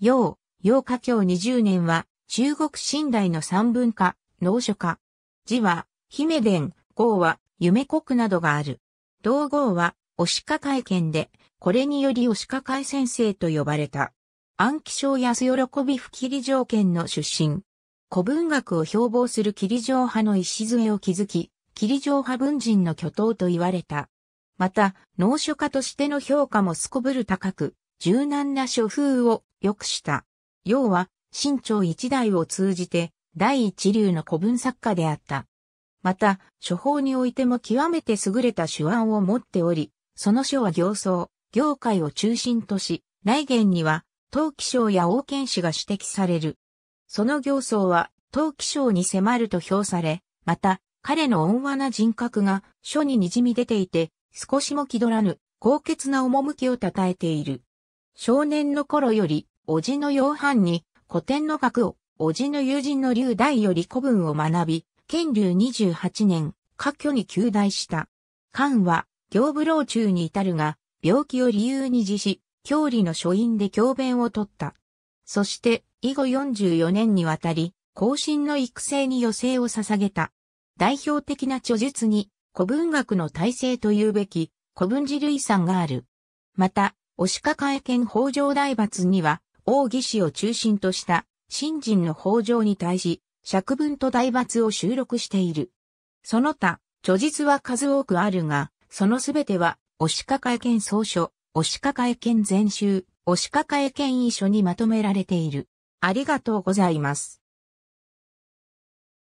要、要華経二十年は、中国新台の三文化、農書家。字は、姫伝、号は、夢国などがある。同号は、押鹿会見で、これにより押鹿会先生と呼ばれた。暗記症安喜び不切り条件の出身。古文学を標榜する霧城派の礎を築き、霧城派文人の巨頭と言われた。また、農書家としての評価もすこぶる高く、柔軟な処風を良くした。要は、清朝一代を通じて第一流の古文作家であった。また、書法においても極めて優れた手腕を持っており、その書は行僧、業界を中心とし、来言には、陶器賞や王権史が指摘される。その行僧は、陶器賞に迫ると評され、また、彼の温和な人格が書に滲み出ていて、少しも気取らぬ、高潔な趣を称えている。少年の頃より、おじの洋藩に、古典の学を、おじの友人の劉大より古文を学び、建流28年、科挙に旧大した。漢は、行部老中に至るが、病気を理由に辞し、教理の書院で教鞭を取った。そして、以後44年にわたり、後進の育成に余生を捧げた。代表的な著述に、古文学の体制というべき、古文字類産がある。また、押か会見法上大罰には、王義士を中心とした、新人の法上に対し、釈文と大罰を収録している。その他、著述は数多くあるが、そのすべては、押か会見総書、押か会見全集、押か会見遺書にまとめられている。ありがとうございます。